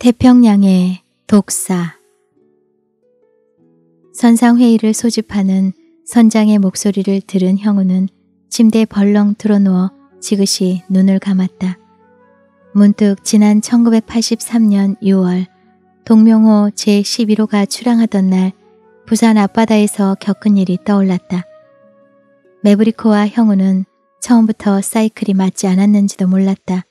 태평양의 독사 선상회의를 소집하는 선장의 목소리를 들은 형우는 침대에 벌렁 틀어누워 지그시 눈을 감았다. 문득 지난 1983년 6월 동명호 제11호가 출항하던 날 부산 앞바다에서 겪은 일이 떠올랐다. 메브리코와 형우는 처음부터 사이클이 맞지 않았는지도 몰랐다.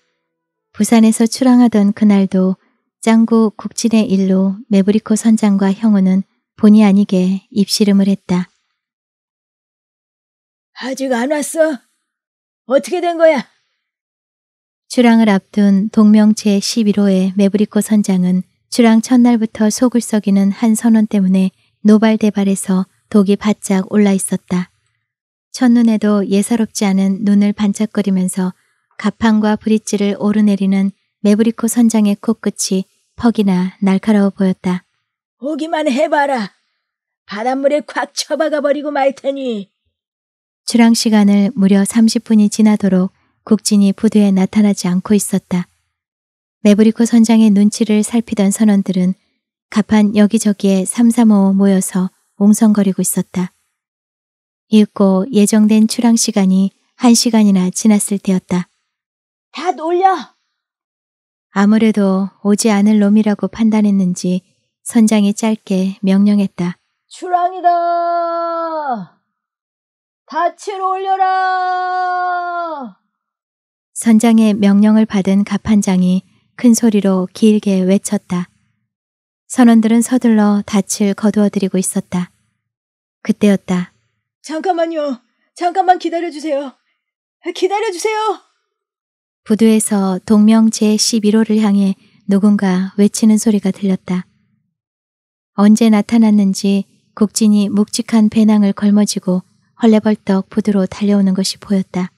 부산에서 출항하던 그날도 짱구 국진의 일로 메브리코 선장과 형우는 본의 아니게 입씨름을 했다. 아직 안 왔어? 어떻게 된 거야? 주랑을 앞둔 동명체 11호의 메브리코 선장은 주랑 첫날부터 속을 썩이는 한 선원 때문에 노발대발해서 독이 바짝 올라 있었다. 첫눈에도 예사롭지 않은 눈을 반짝거리면서 가판과 브릿지를 오르내리는 메브리코 선장의 코끝이 퍽이나 날카로워 보였다. 오기만 해봐라. 바닷물에 콱 처박아 버리고 말 테니. 출항 시간을 무려 30분이 지나도록 국진이 부두에 나타나지 않고 있었다. 메브리코 선장의 눈치를 살피던 선원들은 갑판 여기저기에 삼삼오오 모여서 옹성거리고 있었다. 이윽고 예정된 출항 시간이 한 시간이나 지났을 때였다. 다 놀려! 아무래도 오지 않을 놈이라고 판단했는지 선장이 짧게 명령했다. 출항이다! 다치를 올려라! 선장의 명령을 받은 갑판장이 큰 소리로 길게 외쳤다. 선원들은 서둘러 닻을 거두어들이고 있었다. 그때였다. 잠깐만요. 잠깐만 기다려주세요. 기다려주세요! 부두에서 동명 제11호를 향해 누군가 외치는 소리가 들렸다. 언제 나타났는지 국진이 묵직한 배낭을 걸머쥐고 헐레벌떡 부두로 달려오는 것이 보였다.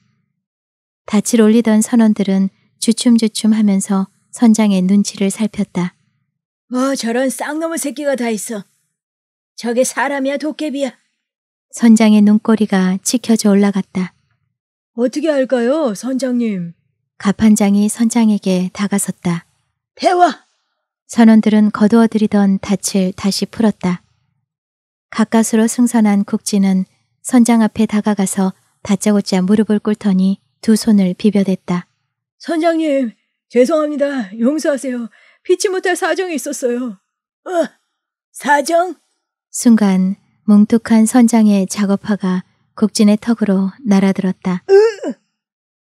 닻을 올리던 선원들은 주춤주춤 하면서 선장의 눈치를 살폈다. 뭐 저런 쌍놈의 새끼가 다 있어. 저게 사람이야 도깨비야. 선장의 눈꼬리가 치켜져 올라갔다. 어떻게 할까요, 선장님? 갑판장이 선장에게 다가섰다. 대화! 선원들은 거두어들이던 닻을 다시 풀었다. 가까스로 승선한 국지는 선장 앞에 다가가서 다짜고짜 무릎을 꿇더니 두 손을 비벼댔다. 선장님, 죄송합니다. 용서하세요. 피치 못할 사정이 있었어요. 어, 사정? 순간 뭉툭한 선장의 작업화가 국진의 턱으로 날아들었다. 으!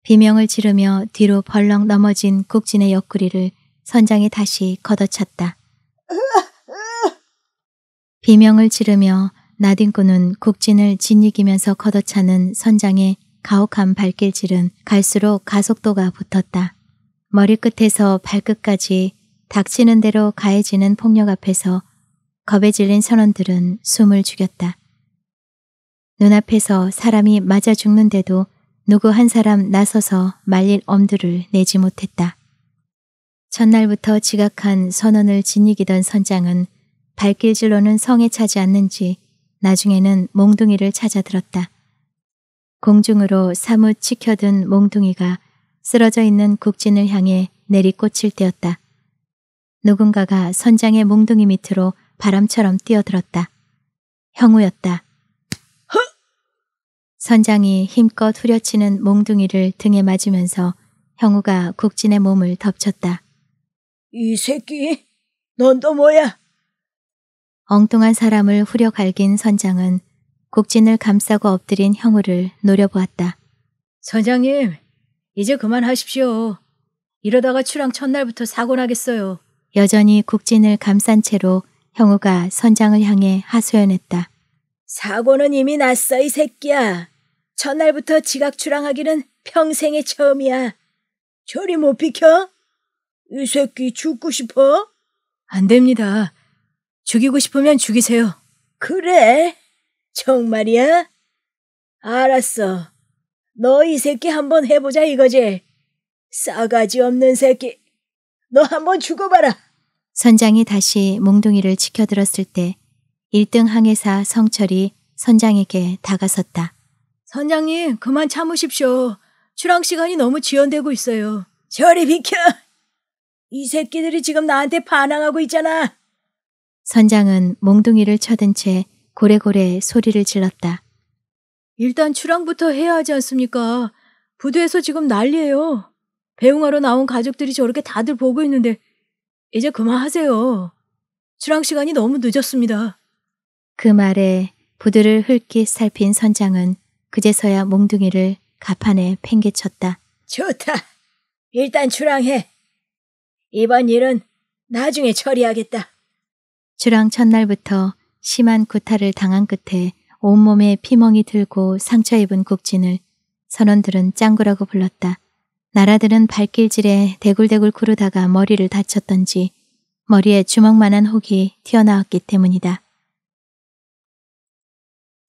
비명을 지르며 뒤로 벌렁 넘어진 국진의 옆구리를 선장이 다시 걷어찼다. 으! 으! 비명을 지르며 나딘코은 국진을 짓이기면서 걷어차는 선장의 가혹한 발길질은 갈수록 가속도가 붙었다. 머리끝에서 발끝까지 닥치는 대로 가해지는 폭력 앞에서 겁에 질린 선원들은 숨을 죽였다. 눈앞에서 사람이 맞아 죽는데도 누구 한 사람 나서서 말릴 엄두를 내지 못했다. 전날부터 지각한 선원을 지니기던 선장은 발길질로는 성에 차지 않는지 나중에는 몽둥이를 찾아 들었다. 공중으로 사뭇 치켜든 몽둥이가 쓰러져 있는 국진을 향해 내리꽂힐 때였다. 누군가가 선장의 몽둥이 밑으로 바람처럼 뛰어들었다. 형우였다. 선장이 힘껏 후려치는 몽둥이를 등에 맞으면서 형우가 국진의 몸을 덮쳤다. 이 새끼, 넌 또 뭐야? 엉뚱한 사람을 후려 갈긴 선장은 국진을 감싸고 엎드린 형우를 노려보았다. 선장님, 이제 그만하십시오. 이러다가 출항 첫날부터 사고 나겠어요. 여전히 국진을 감싼 채로 형우가 선장을 향해 하소연했다. 사고는 이미 났어, 이 새끼야. 첫날부터 지각 출항하기는 평생의 처음이야. 저리 못 비켜? 이 새끼 죽고 싶어? 안 됩니다. 죽이고 싶으면 죽이세요. 그래? 정말이야? 알았어. 너 이 새끼 한번 해보자 이거지. 싸가지 없는 새끼. 너 한번 죽어봐라. 선장이 다시 몽둥이를 지켜들었을 때 1등 항해사 성철이 선장에게 다가섰다. 선장님, 그만 참으십시오. 출항 시간이 너무 지연되고 있어요. 저리 비켜! 이 새끼들이 지금 나한테 반항하고 있잖아. 선장은 몽둥이를 쳐든 채 고래고래 소리를 질렀다. 일단 출항부터 해야 하지 않습니까? 부두에서 지금 난리예요. 배웅하러 나온 가족들이 저렇게 다들 보고 있는데 이제 그만하세요. 출항 시간이 너무 늦었습니다. 그 말에 부두를 흘낏 살핀 선장은 그제서야 몽둥이를 가판에 팽개쳤다. 좋다. 일단 출항해. 이번 일은 나중에 처리하겠다. 주랑 첫날부터 심한 구타를 당한 끝에 온몸에 피멍이 들고 상처 입은 국진을 선원들은 짱구라고 불렀다. 나라들은 발길질에 대굴대굴 구르다가 머리를 다쳤던지 머리에 주먹만한 혹이 튀어나왔기 때문이다.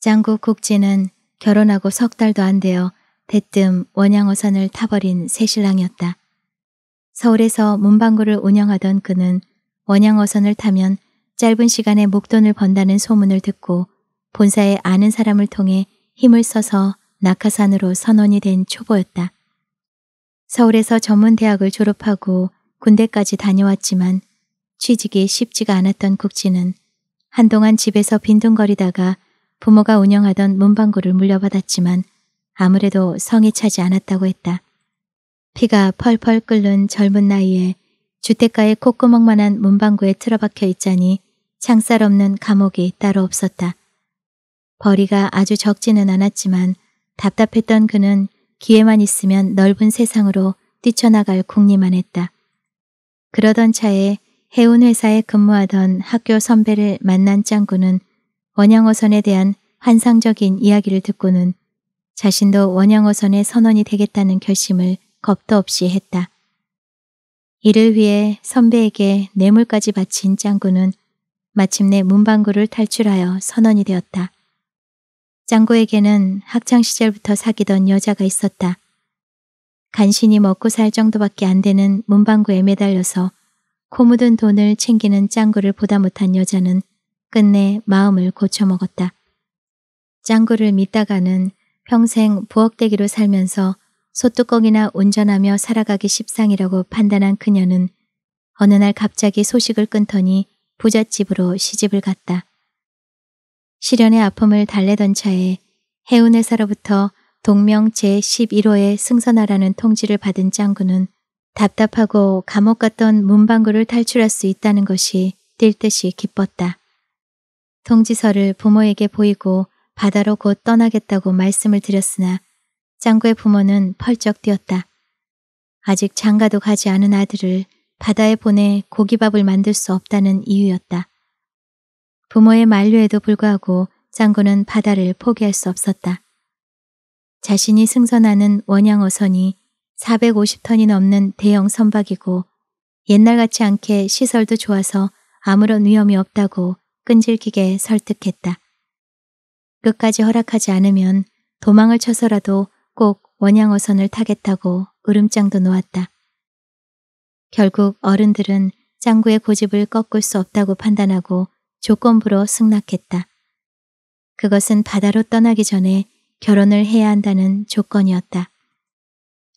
짱구 국진은 결혼하고 석 달도 안 되어 대뜸 원양어선을 타버린 새신랑이었다. 서울에서 문방구를 운영하던 그는 원양어선을 타면 짧은 시간에 목돈을 번다는 소문을 듣고 본사에 아는 사람을 통해 힘을 써서 낙하산으로 선언이된 초보였다. 서울에서 전문대학을 졸업하고 군대까지 다녀왔지만 취직이 쉽지가 않았던 국진은 한동안 집에서 빈둥거리다가 부모가 운영하던 문방구를 물려받았지만 아무래도 성에 차지 않았다고 했다. 피가 펄펄 끓는 젊은 나이에 주택가의 콧구멍만한 문방구에 틀어박혀 있자니 창살 없는 감옥이 따로 없었다. 벌이가 아주 적지는 않았지만 답답했던 그는 기회만 있으면 넓은 세상으로 뛰쳐나갈 궁리만 했다. 그러던 차에 해운 회사에 근무하던 학교 선배를 만난 짱구는 원양어선에 대한 환상적인 이야기를 듣고는 자신도 원양어선의 선원이 되겠다는 결심을 겁도 없이 했다. 이를 위해 선배에게 뇌물까지 바친 짱구는 마침내 문방구를 탈출하여 선언이 되었다. 짱구에게는 학창시절부터 사귀던 여자가 있었다. 간신히 먹고 살 정도밖에 안 되는 문방구에 매달려서 코 묻은 돈을 챙기는 짱구를 보다 못한 여자는 끝내 마음을 고쳐먹었다. 짱구를 믿다가는 평생 부엌대기로 살면서 소뚜껑이나 운전하며 살아가기 십상이라고 판단한 그녀는 어느 날 갑자기 소식을 끊더니 부잣집으로 시집을 갔다. 시련의 아픔을 달래던 차에 해운회사로부터 동명 제11호에 승선하라는 통지를 받은 짱구는 답답하고 감옥 갔던 문방구를 탈출할 수 있다는 것이 뛸 듯이 기뻤다. 통지서를 부모에게 보이고 바다로 곧 떠나겠다고 말씀을 드렸으나 짱구의 부모는 펄쩍 뛰었다. 아직 장가도 가지 않은 아들을 바다에 보내 고기밥을 만들 수 없다는 이유였다. 부모의 만류에도 불구하고 짱구는 바다를 포기할 수 없었다. 자신이 승선하는 원양어선이 450톤이 넘는 대형 선박이고 옛날같지 않게 시설도 좋아서 아무런 위험이 없다고 끈질기게 설득했다. 끝까지 허락하지 않으면 도망을 쳐서라도 꼭 원양어선을 타겠다고 으름장도 놓았다. 결국 어른들은 장구의 고집을 꺾을 수 없다고 판단하고 조건부로 승낙했다. 그것은 바다로 떠나기 전에 결혼을 해야 한다는 조건이었다.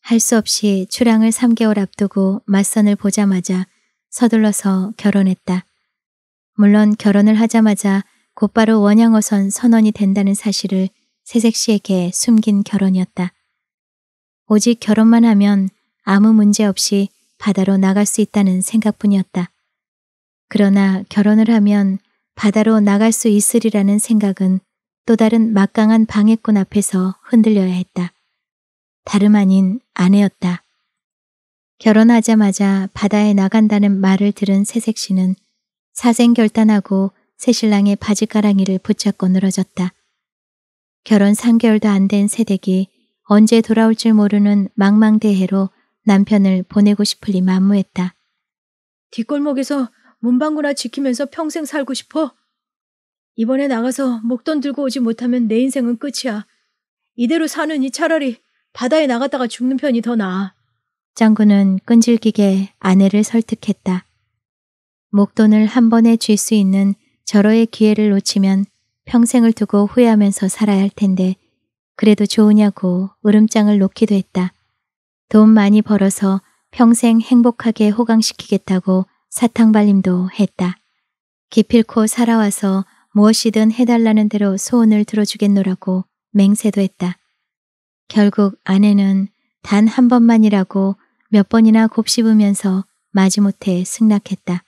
할 수 없이 출항을 3개월 앞두고 맞선을 보자마자 서둘러서 결혼했다. 물론 결혼을 하자마자 곧바로 원양어선 선언이 된다는 사실을 세색 씨에게 숨긴 결혼이었다. 오직 결혼만 하면 아무 문제 없이 바다로 나갈 수 있다는 생각뿐이었다. 그러나 결혼을 하면 바다로 나갈 수 있으리라는 생각은 또 다른 막강한 방해꾼 앞에서 흔들려야 했다. 다름 아닌 아내였다. 결혼하자마자 바다에 나간다는 말을 들은 새색 씨는 사생결단하고 새신랑의 바지가랑이를 붙잡고 늘어졌다. 결혼 3개월도 안 된 새댁이 언제 돌아올 줄 모르는 망망대해로 남편을 보내고 싶으리 만무했다. 뒷골목에서 문방구나 지키면서 평생 살고 싶어? 이번에 나가서 목돈 들고 오지 못하면 내 인생은 끝이야. 이대로 사느니 차라리 바다에 나갔다가 죽는 편이 더 나아. 장군은 끈질기게 아내를 설득했다. 목돈을 한 번에 쥘 수 있는 절호의 기회를 놓치면 평생을 두고 후회하면서 살아야 할 텐데 그래도 좋으냐고 으름장을 놓기도 했다. 돈 많이 벌어서 평생 행복하게 호강시키겠다고 사탕발림도 했다. 기필코 살아와서 무엇이든 해달라는 대로 소원을 들어주겠노라고 맹세도 했다. 결국 아내는 단 한 번만이라고 몇 번이나 곱씹으면서 마지못해 승낙했다.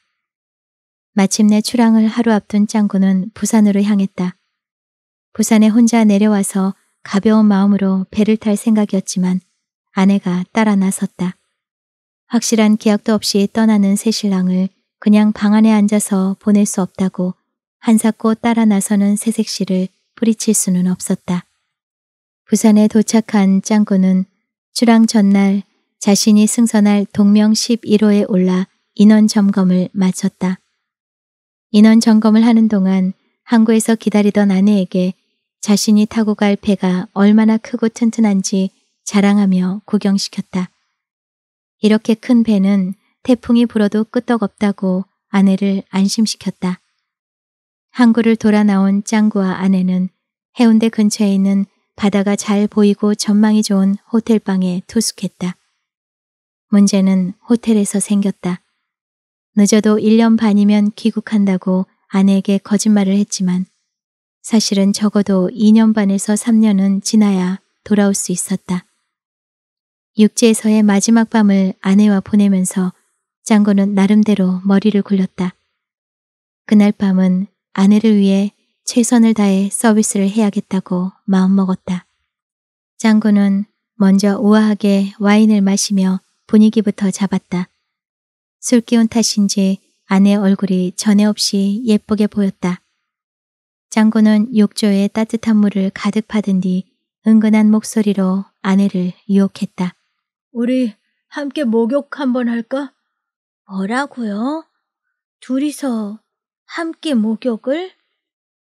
마침내 출항을 하루 앞둔 짱구는 부산으로 향했다. 부산에 혼자 내려와서 가벼운 마음으로 배를 탈 생각이었지만 아내가 따라 나섰다. 확실한 계약도 없이 떠나는 새신랑을 그냥 방 안에 앉아서 보낼 수 없다고 한사코 따라 나서는 새색시를 뿌리칠 수는 없었다. 부산에 도착한 짱구는 출항 전날 자신이 승선할 동명 11호에 올라 인원 점검을 마쳤다. 인원 점검을 하는 동안 항구에서 기다리던 아내에게 자신이 타고 갈 배가 얼마나 크고 튼튼한지 자랑하며 구경시켰다. 이렇게 큰 배는 태풍이 불어도 끄떡없다고 아내를 안심시켰다. 항구를 돌아 나온 짱구와 아내는 해운대 근처에 있는 바다가 잘 보이고 전망이 좋은 호텔방에 투숙했다. 문제는 호텔에서 생겼다. 늦어도 1년 반이면 귀국한다고 아내에게 거짓말을 했지만 사실은 적어도 2년 반에서 3년은 지나야 돌아올 수 있었다. 육지에서의 마지막 밤을 아내와 보내면서 장군은 나름대로 머리를 굴렸다. 그날 밤은 아내를 위해 최선을 다해 서비스를 해야겠다고 마음먹었다. 장군은 먼저 우아하게 와인을 마시며 분위기부터 잡았다. 술 기운 탓인지 아내 얼굴이 전에 없이 예쁘게 보였다. 장군은 욕조에 따뜻한 물을 가득 받은 뒤 은근한 목소리로 아내를 유혹했다. 우리 함께 목욕 한번 할까? 뭐라고요? 둘이서 함께 목욕을?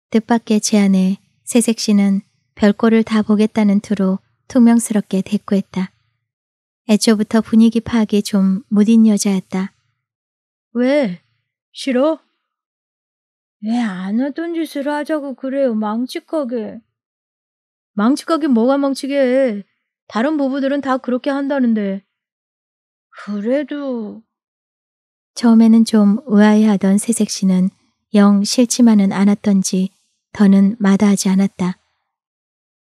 뜻밖의 제안에 세색 씨는 별꼴을 다 보겠다는 투로 퉁명스럽게 대꾸했다. 애초부터 분위기 파악이 좀 무딘 여자였다. 왜? 싫어? 왜 안 하던 짓을 하자고 그래요, 망측하게. 망측하게 뭐가 망측해. 다른 부부들은 다 그렇게 한다는데. 그래도. 처음에는 좀 의아해하던 세색 씨는 영 싫지만은 않았던지 더는 마다하지 않았다.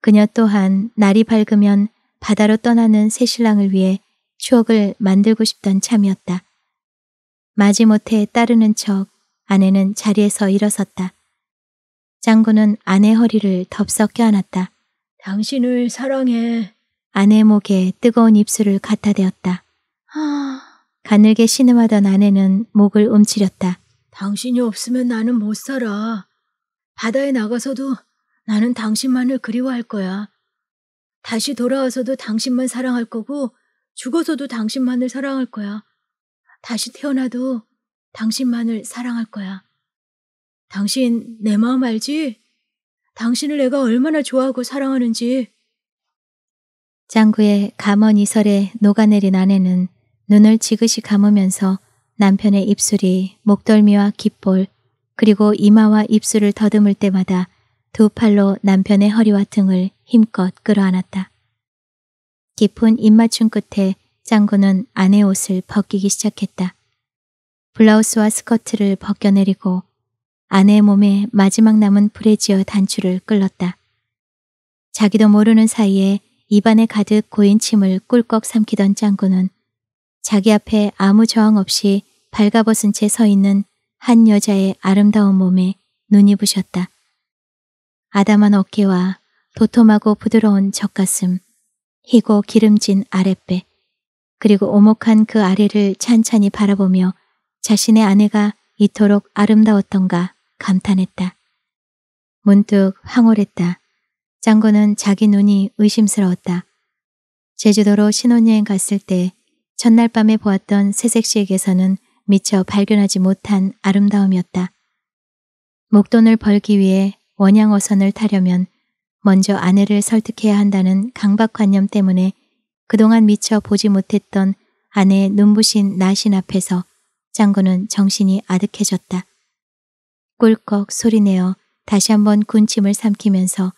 그녀 또한 날이 밝으면 바다로 떠나는 새신랑을 위해 추억을 만들고 싶던 참이었다. 마지못해 따르는 척 아내는 자리에서 일어섰다. 장군은 아내 허리를 덥석 껴안았다. 당신을 사랑해. 아내 의 목에 뜨거운 입술을 갖다 대었다. 아. 가늘게 신음하던 아내는 목을 움츠렸다. 당신이 없으면 나는 못 살아. 바다에 나가서도 나는 당신만을 그리워할 거야. 다시 돌아와서도 당신만 사랑할 거고 죽어서도 당신만을 사랑할 거야. 다시 태어나도 당신만을 사랑할 거야. 당신 내 마음 알지? 당신을 내가 얼마나 좋아하고 사랑하는지. 짱구의 감언 이설에 녹아내린 아내는 눈을 지그시 감으면서 남편의 입술이 목덜미와 귓볼 그리고 이마와 입술을 더듬을 때마다 두 팔로 남편의 허리와 등을 힘껏 끌어안았다. 깊은 입맞춤 끝에 짱구는 아내 옷을 벗기기 시작했다. 블라우스와 스커트를 벗겨내리고 아내의 몸에 마지막 남은 브래지어 단추를 끌렀다. 자기도 모르는 사이에 입안에 가득 고인 침을 꿀꺽 삼키던 짱구는 자기 앞에 아무 저항 없이 발가벗은 채 서 있는 한 여자의 아름다운 몸에 눈이 부셨다. 아담한 어깨와 도톰하고 부드러운 젖가슴, 희고 기름진 아랫배, 그리고 오목한 그 아래를 찬찬히 바라보며 자신의 아내가 이토록 아름다웠던가 감탄했다. 문득 황홀했다. 장군은 자기 눈이 의심스러웠다. 제주도로 신혼여행 갔을 때 첫날 밤에 보았던 새색 시에게서는 미처 발견하지 못한 아름다움이었다. 목돈을 벌기 위해 원양어선을 타려면 먼저 아내를 설득해야 한다는 강박관념 때문에 그동안 미처 보지 못했던 아내의 눈부신 나신 앞에서 장군은 정신이 아득해졌다. 꿀꺽 소리내어 다시 한번 군침을 삼키면서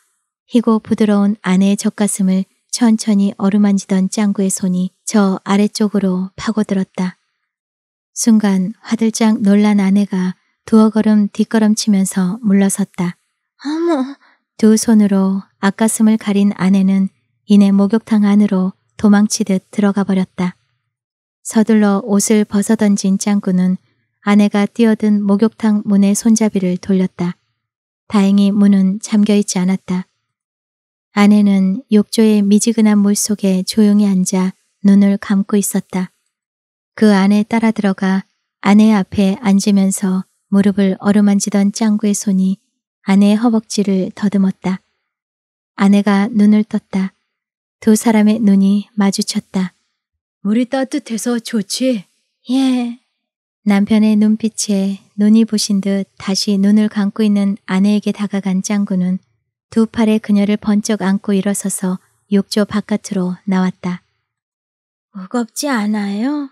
희고 부드러운 아내의 젖가슴을 천천히 어루만지던 짱구의 손이 저 아래쪽으로 파고들었다. 순간 화들짝 놀란 아내가 두어 걸음 뒷걸음치면서 물러섰다. 어머! 두 손으로 앞가슴을 가린 아내는 이내 목욕탕 안으로 도망치듯 들어가 버렸다. 서둘러 옷을 벗어던진 짱구는 아내가 뛰어든 목욕탕 문의 손잡이를 돌렸다. 다행히 문은 잠겨있지 않았다. 아내는 욕조의 미지근한 물 속에 조용히 앉아 눈을 감고 있었다. 그 안에 따라 들어가 아내 앞에 앉으면서 무릎을 어루만지던 짱구의 손이 아내의 허벅지를 더듬었다. 아내가 눈을 떴다. 두 사람의 눈이 마주쳤다. 물이 따뜻해서 좋지? 예. 남편의 눈빛에 눈이 부신 듯 다시 눈을 감고 있는 아내에게 다가간 짱구는 두 팔에 그녀를 번쩍 안고 일어서서 욕조 바깥으로 나왔다. 무겁지 않아요?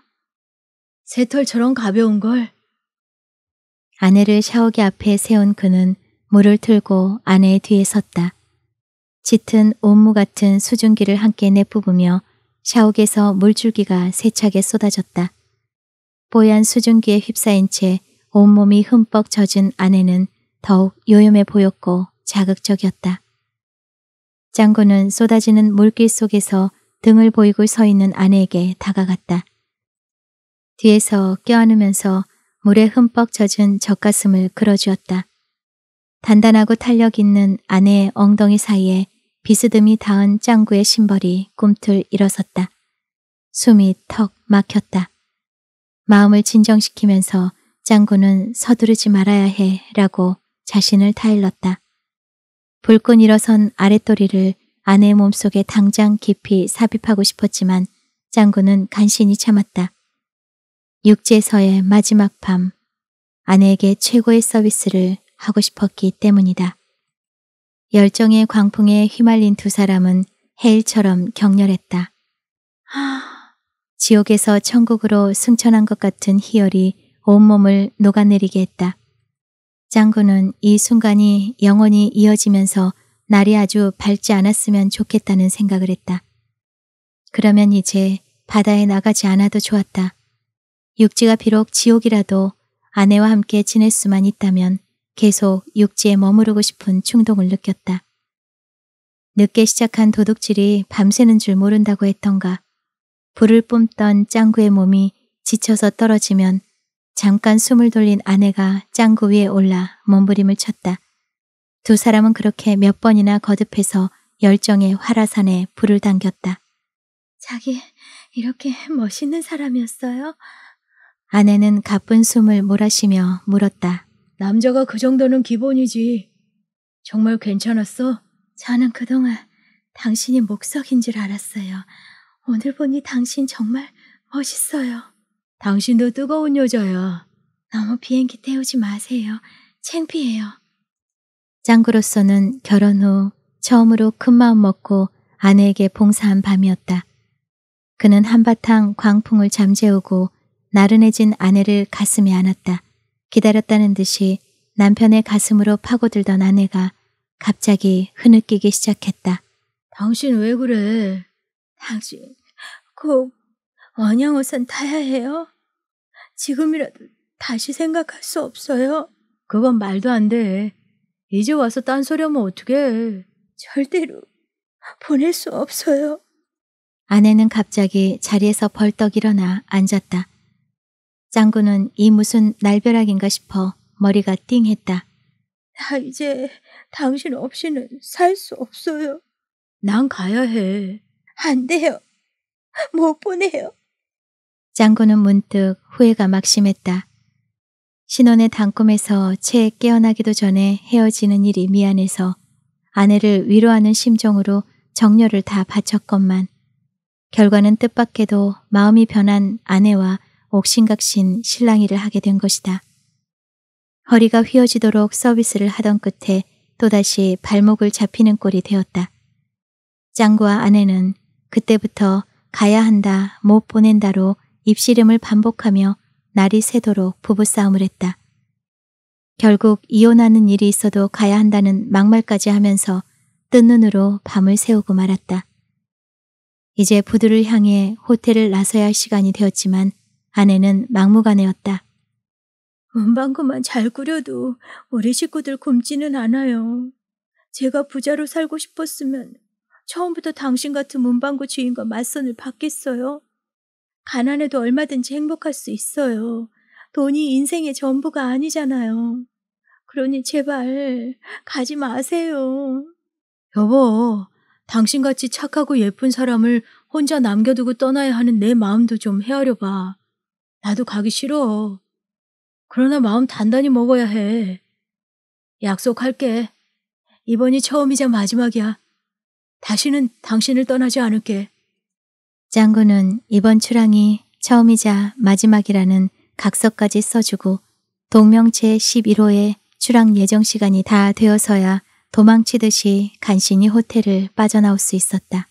새털 처럼 가벼운 걸. 아내를 샤워기 앞에 세운 그는 물을 틀고 아내의 뒤에 섰다. 짙은 온무 같은 수증기를 함께 내뿜으며 샤워기에서 물줄기가 세차게 쏟아졌다. 뽀얀 수증기에 휩싸인 채 온몸이 흠뻑 젖은 아내는 더욱 요염해 보였고 자극적이었다. 짱구는 쏟아지는 물길 속에서 등을 보이고 서 있는 아내에게 다가갔다. 뒤에서 껴안으면서 물에 흠뻑 젖은 젖가슴을 그어주었다 단단하고 탄력 있는 아내의 엉덩이 사이에 비스듬히 닿은 짱구의 심벌이 꿈틀 일어섰다. 숨이 턱 막혔다. 마음을 진정시키면서 짱구는 서두르지 말아야 해 라고 자신을 타일렀다. 불끈 일어선 아랫도리를 아내의 몸속에 당장 깊이 삽입하고 싶었지만 짱구는 간신히 참았다. 육지에서의 마지막 밤, 아내에게 최고의 서비스를 하고 싶었기 때문이다. 열정의 광풍에 휘말린 두 사람은 해일처럼 격렬했다. 하... 지옥에서 천국으로 승천한 것 같은 희열이 온몸을 녹아내리게 했다. 짱구는 이 순간이 영원히 이어지면서 날이 아주 밝지 않았으면 좋겠다는 생각을 했다. 그러면 이제 바다에 나가지 않아도 좋았다. 육지가 비록 지옥이라도 아내와 함께 지낼 수만 있다면 계속 육지에 머무르고 싶은 충동을 느꼈다. 늦게 시작한 도둑질이 밤새는 줄 모른다고 했던가. 불을 뿜던 짱구의 몸이 지쳐서 떨어지면 잠깐 숨을 돌린 아내가 짱구 위에 올라 몸부림을 쳤다. 두 사람은 그렇게 몇 번이나 거듭해서 열정의 화라산에 불을 당겼다. 자기 이렇게 멋있는 사람이었어요? 아내는 가쁜 숨을 몰아쉬며 물었다. 남자가 그 정도는 기본이지. 정말 괜찮았어? 저는 그동안 당신이 목석인 줄 알았어요. 오늘 보니 당신 정말 멋있어요. 당신도 뜨거운 여자야. 너무 비행기 태우지 마세요. 창피해요. 짱구로서는 결혼 후 처음으로 큰 마음 먹고 아내에게 봉사한 밤이었다. 그는 한바탕 광풍을 잠재우고 나른해진 아내를 가슴에 안았다. 기다렸다는 듯이 남편의 가슴으로 파고들던 아내가 갑자기 흐느끼기 시작했다. 당신 왜 그래? 당신 곧 언양어선 타야 해요? 지금이라도 다시 생각할 수 없어요? 그건 말도 안 돼. 이제 와서 딴소리하면 어떡해. 절대로 보낼 수 없어요. 아내는 갑자기 자리에서 벌떡 일어나 앉았다. 짱구는 이 무슨 날벼락인가 싶어 머리가 띵했다. 나 이제 당신 없이는 살 수 없어요. 난 가야 해. 안 돼요. 못 보내요. 짱구는 문득 후회가 막심했다. 신혼의 단꿈에서 채 깨어나기도 전에 헤어지는 일이 미안해서 아내를 위로하는 심정으로 정열을 다 바쳤건만 결과는 뜻밖에도 마음이 변한 아내와 옥신각신 실랑이를 하게 된 것이다. 허리가 휘어지도록 서비스를 하던 끝에 또다시 발목을 잡히는 꼴이 되었다. 짱구와 아내는 그때부터 가야 한다, 못 보낸다로 입씨름을 반복하며 날이 새도록 부부싸움을 했다. 결국 이혼하는 일이 있어도 가야 한다는 막말까지 하면서 뜬 눈으로 밤을 새우고 말았다. 이제 부두를 향해 호텔을 나서야 할 시간이 되었지만 아내는 막무가내였다. 문방구만 잘 꾸려도 우리 식구들 굶지는 않아요. 제가 부자로 살고 싶었으면 처음부터 당신 같은 문방구 주인과 맞선을 받겠어요? 가난해도 얼마든지 행복할 수 있어요. 돈이 인생의 전부가 아니잖아요. 그러니 제발 가지 마세요. 여보, 당신같이 착하고 예쁜 사람을 혼자 남겨두고 떠나야 하는 내 마음도 좀 헤아려 봐. 나도 가기 싫어. 그러나 마음 단단히 먹어야 해. 약속할게. 이번이 처음이자 마지막이야. 다시는 당신을 떠나지 않을게. 짱구는 이번 출항이 처음이자 마지막이라는 각서까지 써주고 동명체 11호의 출항 예정 시간이 다 되어서야 도망치듯이 간신히 호텔을 빠져나올 수 있었다.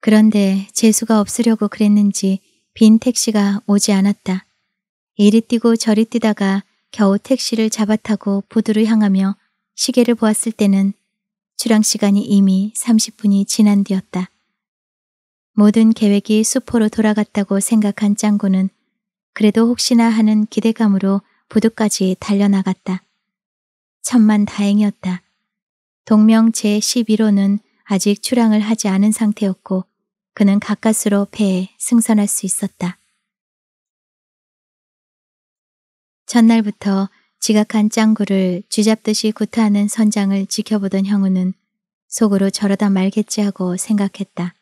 그런데 재수가 없으려고 그랬는지 빈 택시가 오지 않았다. 이리 뛰고 저리 뛰다가 겨우 택시를 잡아타고 부두를 향하며 시계를 보았을 때는 출항 시간이 이미 30분이 지난 뒤였다. 모든 계획이 수포로 돌아갔다고 생각한 짱구는 그래도 혹시나 하는 기대감으로 부두까지 달려나갔다. 천만 다행이었다. 동명 제11호는 아직 출항을 하지 않은 상태였고 그는 가까스로 배에 승선할 수 있었다. 전날부터 지각한 짱구를 쥐잡듯이 구타하는 선장을 지켜보던 형우는 속으로 저러다 말겠지 하고 생각했다.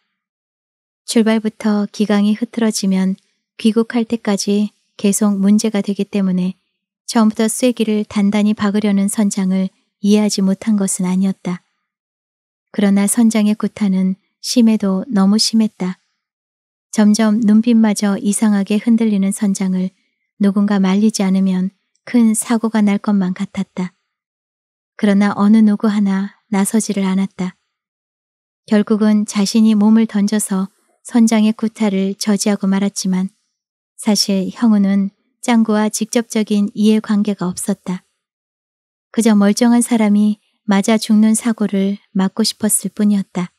출발부터 기강이 흐트러지면 귀국할 때까지 계속 문제가 되기 때문에 처음부터 쐐기를 단단히 박으려는 선장을 이해하지 못한 것은 아니었다. 그러나 선장의 구타는 심해도 너무 심했다. 점점 눈빛마저 이상하게 흔들리는 선장을 누군가 말리지 않으면 큰 사고가 날 것만 같았다. 그러나 어느 누구 하나 나서지를 않았다. 결국은 자신이 몸을 던져서 선장의 구타를 저지하고 말았지만 사실 형우는 짱구와 직접적인 이해관계가 없었다. 그저 멀쩡한 사람이 맞아 죽는 사고를 막고 싶었을 뿐이었다.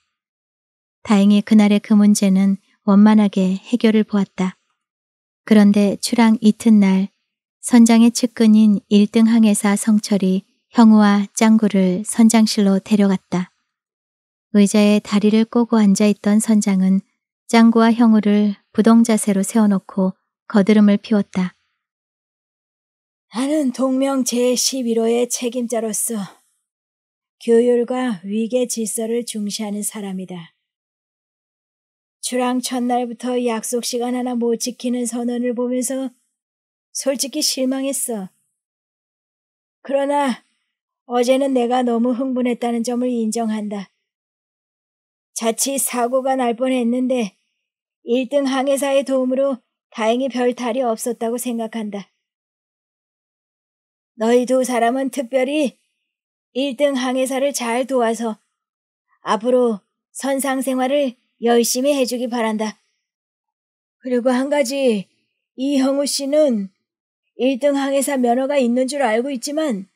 다행히 그날의 그 문제는 원만하게 해결을 보았다. 그런데 출항 이튿날 선장의 측근인 1등 항해사 성철이 형우와 짱구를 선장실로 데려갔다. 의자에 다리를 꼬고 앉아있던 선장은 짱구와 형우를 부동자세로 세워놓고 거드름을 피웠다. 나는 동명 제11호의 책임자로서 교율과 위계 질서를 중시하는 사람이다. 출항 첫날부터 약속 시간 하나 못 지키는 선언을 보면서 솔직히 실망했어. 그러나 어제는 내가 너무 흥분했다는 점을 인정한다. 자칫 사고가 날 뻔했는데 1등 항해사의 도움으로 다행히 별 탈이 없었다고 생각한다. 너희 두 사람은 특별히 1등 항해사를 잘 도와서 앞으로 선상 생활을 열심히 해주기 바란다. 그리고 한 가지, 이형우 씨는 1등 항해사 면허가 있는 줄 알고 있지만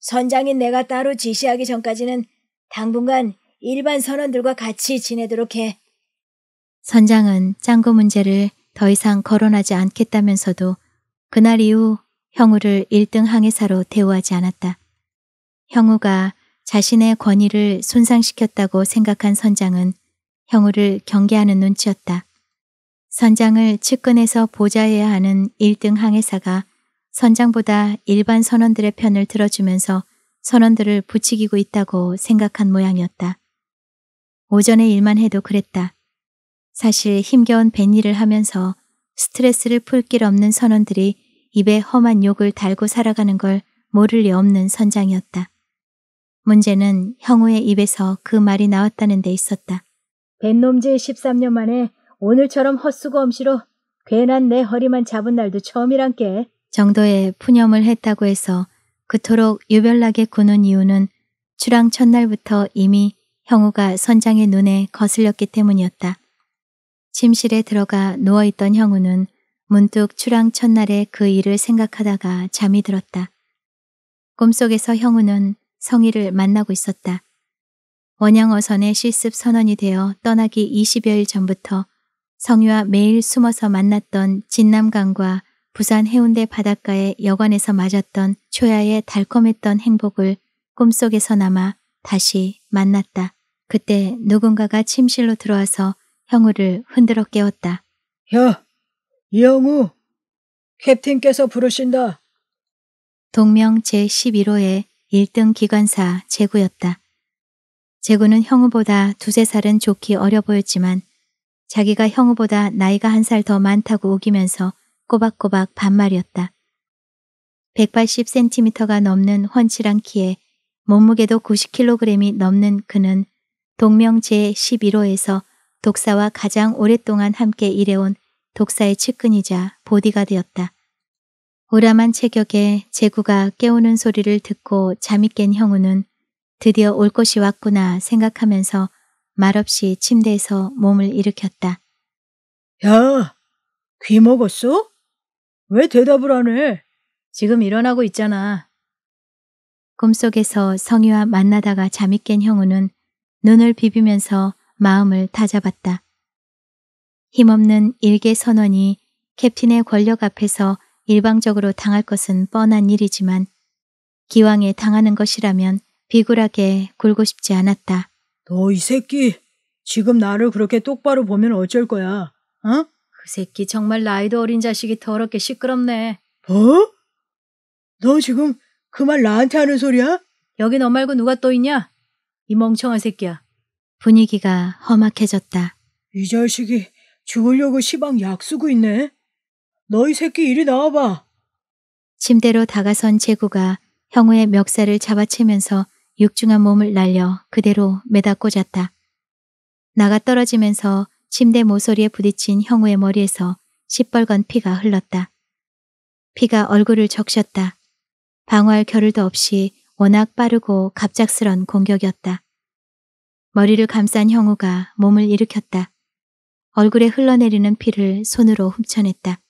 선장인 내가 따로 지시하기 전까지는 당분간 일반 선원들과 같이 지내도록 해. 선장은 짱구 문제를 더 이상 거론하지 않겠다면서도 그날 이후 형우를 1등 항해사로 대우하지 않았다. 형우가 자신의 권위를 손상시켰다고 생각한 선장은 형우를 경계하는 눈치였다. 선장을 측근에서 보좌해야 하는 1등 항해사가 선장보다 일반 선원들의 편을 들어주면서 선원들을 부추기고 있다고 생각한 모양이었다. 오전에 일만 해도 그랬다. 사실 힘겨운 뱃일을 하면서 스트레스를 풀 길 없는 선원들이 입에 험한 욕을 달고 살아가는 걸 모를 리 없는 선장이었다. 문제는 형우의 입에서 그 말이 나왔다는 데 있었다. 뱃놈질 13년 만에 오늘처럼 헛수고 엄시로 괜한 내 허리만 잡은 날도 처음이란께. 정도의 푸념을 했다고 해서 그토록 유별나게 구는 이유는 출항 첫날부터 이미 형우가 선장의 눈에 거슬렸기 때문이었다. 침실에 들어가 누워있던 형우는 문득 출항 첫날에그 일을 생각하다가 잠이 들었다. 꿈속에서 형우는 성희를 만나고 있었다. 원양어선의 실습 선원이 되어 떠나기 20여일 전부터 성유와 매일 숨어서 만났던 진남강과 부산 해운대 바닷가의 여관에서 맞았던 초야의 달콤했던 행복을 꿈속에서 남아 다시 만났다. 그때 누군가가 침실로 들어와서 형우를 흔들어 깨웠다. 야, 영우 캡틴께서 부르신다. 동명 제11호의 1등 기관사 재구였다. 재구는 형우보다 두세 살은 좋기 어려 보였지만 자기가 형우보다 나이가 한 살 더 많다고 우기면서 꼬박꼬박 반말이었다. 180cm가 넘는 훤칠한 키에 몸무게도 90kg이 넘는 그는 동명 제11호에서 독사와 가장 오랫동안 함께 일해온 독사의 측근이자 보디가 되었다. 오람한 체격에 제구가 깨우는 소리를 듣고 잠이 깬 형우는 드디어 올 것이 왔구나 생각하면서 말없이 침대에서 몸을 일으켰다. 야, 귀 먹었어? 왜 대답을 안 해? 지금 일어나고 있잖아. 꿈속에서 성희와 만나다가 잠이 깬 형우는 눈을 비비면서 마음을 다잡았다. 힘없는 일개 선원이 캡틴의 권력 앞에서 일방적으로 당할 것은 뻔한 일이지만 기왕에 당하는 것이라면 비굴하게 굴고 싶지 않았다. 너 이 새끼! 지금 나를 그렇게 똑바로 보면 어쩔 거야, 어? 그 새끼 정말 나이도 어린 자식이 더럽게 시끄럽네. 어? 너 지금 그 말 나한테 하는 소리야? 여기 너 말고 누가 또 있냐? 이 멍청한 새끼야. 분위기가 험악해졌다. 이 자식이 죽으려고 시방 약쓰고 있네. 너희 새끼 이리 나와봐. 침대로 다가선 재구가 형우의 멱살을 잡아채면서 육중한 몸을 날려 그대로 매다 꽂았다. 나가 떨어지면서 침대 모서리에 부딪힌 형우의 머리에서 시뻘건 피가 흘렀다. 피가 얼굴을 적셨다. 방어할 겨를도 없이 워낙 빠르고 갑작스런 공격이었다. 머리를 감싼 형우가 몸을 일으켰다. 얼굴에 흘러내리는 피를 손으로 훔쳐냈다.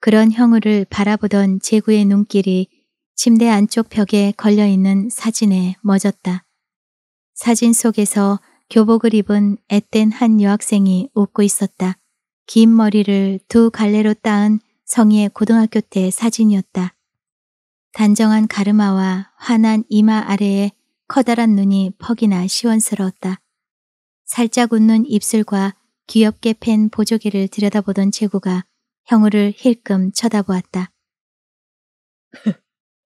그런 형우를 바라보던 제구의 눈길이 침대 안쪽 벽에 걸려있는 사진에 멎었다. 사진 속에서 교복을 입은 앳된 한 여학생이 웃고 있었다. 긴 머리를 두 갈래로 따은 성희의 고등학교 때 사진이었다. 단정한 가르마와 환한 이마 아래에 커다란 눈이 퍽이나 시원스러웠다. 살짝 웃는 입술과 귀엽게 팬 보조개를 들여다보던 재구가 형우를 힐끔 쳐다보았다.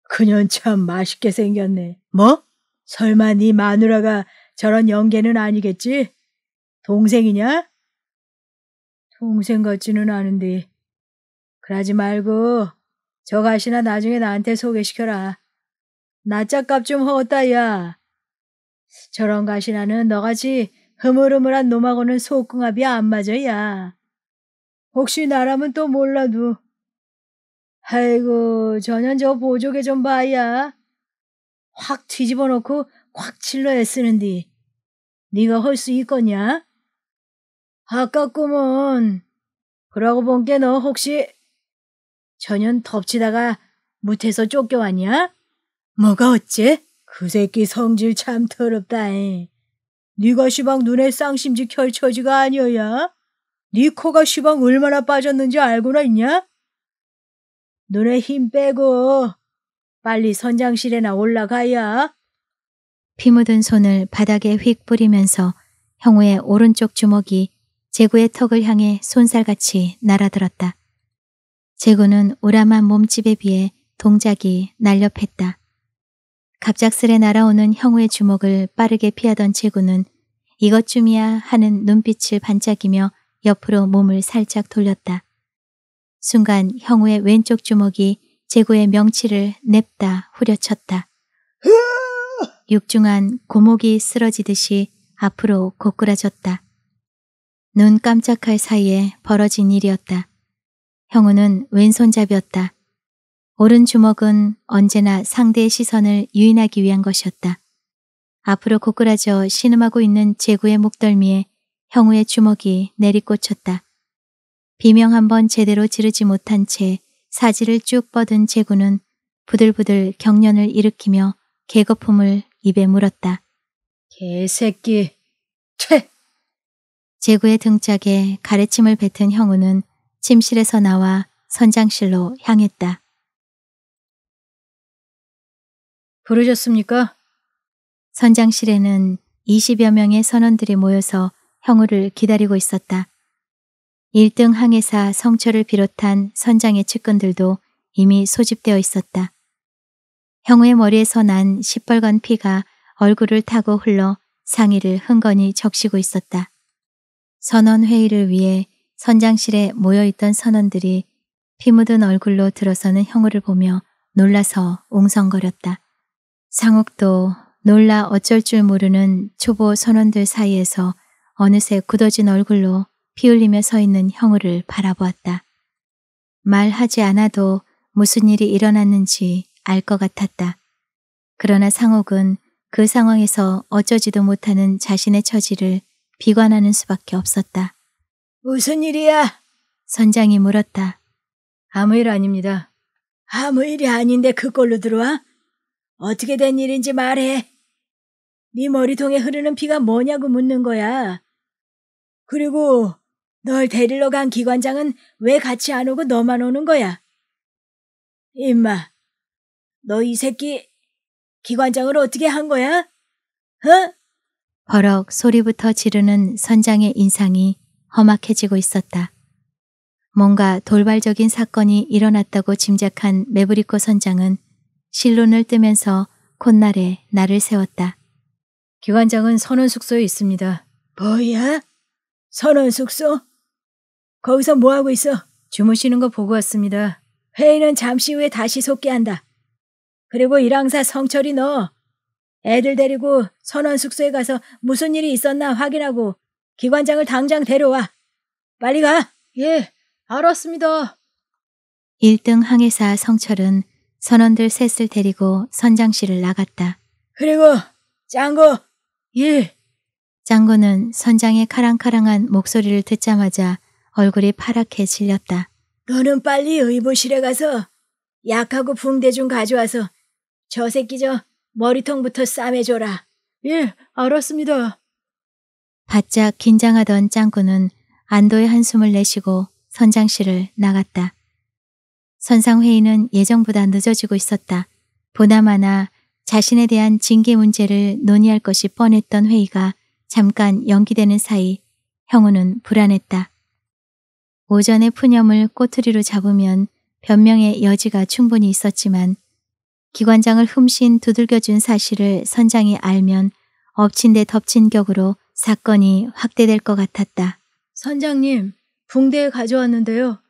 그년 참 맛있게 생겼네. 뭐? 설마 네 마누라가 저런 연계는 아니겠지? 동생이냐? 동생 같지는 않은데. 그러지 말고 저 가시나 나중에 나한테 소개시켜라. 낮짜값좀 허었다야. 저런 가시나는 너같이 흐물흐물한 놈하고는 소궁합이 안 맞아야. 혹시 나라면 또 몰라도. 아이고 저년 저 보조개 좀 봐야. 확 뒤집어 놓고 확질러 애쓰는디. 네가 할 수 있겠냐? 아깝구먼. 그러고 본게너 혹시 전년 덮치다가 무태서 쫓겨왔냐? 뭐가 어째? 그 새끼 성질 참더럽다 네가 시방 눈에 쌍심지 켤 처지가 아니어야. 네 코가 시방 얼마나 빠졌는지 알고나 있냐? 눈에 힘 빼고 빨리 선장실에나 올라가야. 피 묻은 손을 바닥에 휙 뿌리면서 형우의 오른쪽 주먹이 제구의 턱을 향해 손살같이 날아들었다. 제구는 우람한 몸집에 비해 동작이 날렵했다. 갑작스레 날아오는 형우의 주먹을 빠르게 피하던 채구는 이것쯤이야 하는 눈빛을 반짝이며 옆으로 몸을 살짝 돌렸다. 순간 형우의 왼쪽 주먹이 재구의 명치를 냅다 후려쳤다. 육중한 고목이 쓰러지듯이 앞으로 고꾸라졌다. 눈 깜짝할 사이에 벌어진 일이었다. 형우는 왼손잡이였다. 오른 주먹은 언제나 상대의 시선을 유인하기 위한 것이었다. 앞으로 고꾸라져 신음하고 있는 제구의 목덜미에 형우의 주먹이 내리꽂혔다. 비명 한 번 제대로 지르지 못한 채 사지를 쭉 뻗은 제구는 부들부들 경련을 일으키며 개거품을 입에 물었다. 개새끼, 퇴! 제구의 등짝에 가래침을 뱉은 형우는 침실에서 나와 선장실로 향했다. 부르셨습니까? 선장실에는 20여 명의 선원들이 모여서 형우를 기다리고 있었다. 1등 항해사 성철을 비롯한 선장의 측근들도 이미 소집되어 있었다. 형우의 머리에서 난 시뻘건 피가 얼굴을 타고 흘러 상의를 흥건히 적시고 있었다. 선원 회의를 위해 선장실에 모여있던 선원들이 피 묻은 얼굴로 들어서는 형우를 보며 놀라서 웅성거렸다. 상욱도 놀라 어쩔 줄 모르는 초보 선원들 사이에서 어느새 굳어진 얼굴로 피 흘리며 서 있는 형우를 바라보았다. 말하지 않아도 무슨 일이 일어났는지 알 것 같았다. 그러나 상욱은그 상황에서 어쩌지도 못하는 자신의 처지를 비관하는 수밖에 없었다. 무슨 일이야? 선장이 물었다. 아무 일 아닙니다. 아무 일이 아닌데 그걸로 들어와? 어떻게 된 일인지 말해. 네 머리통에 흐르는 피가 뭐냐고 묻는 거야. 그리고 널 데리러 간 기관장은 왜 같이 안 오고 너만 오는 거야? 임마, 너 이 새끼 기관장을 어떻게 한 거야? 어? 버럭 소리부터 지르는 선장의 인상이 험악해지고 있었다. 뭔가 돌발적인 사건이 일어났다고 짐작한 메브리코 선장은 실론을 뜨면서 콧날에 나를 세웠다. 기관장은 선원 숙소에 있습니다. 뭐야? 선원 숙소? 거기서 뭐하고 있어? 주무시는 거 보고 왔습니다. 회의는 잠시 후에 다시 속개한다. 그리고 일왕사 성철이 너 애들 데리고 선원 숙소에 가서 무슨 일이 있었나 확인하고 기관장을 당장 데려와. 빨리 가. 예, 알았습니다. 1등 항해사 성철은 선원들 셋을 데리고 선장실을 나갔다. 그리고 짱구! 예! 짱구는 선장의 카랑카랑한 목소리를 듣자마자 얼굴이 파랗게 질렸다. 너는 빨리 의보실에 가서 약하고 붕대 좀 가져와서 저 새끼 저 머리통부터 싸매줘라. 예, 알았습니다. 바짝 긴장하던 짱구는 안도의 한숨을 내쉬고 선장실을 나갔다. 선상회의는 예정보다 늦어지고 있었다. 보나마나 자신에 대한 징계 문제를 논의할 것이 뻔했던 회의가 잠깐 연기되는 사이 형우는 불안했다. 오전에 푸념을 꼬투리로 잡으면 변명의 여지가 충분히 있었지만 기관장을 흠씬 두들겨준 사실을 선장이 알면 엎친 데 덮친 격으로 사건이 확대될 것 같았다. 선장님, 붕대 에 가져왔는데요.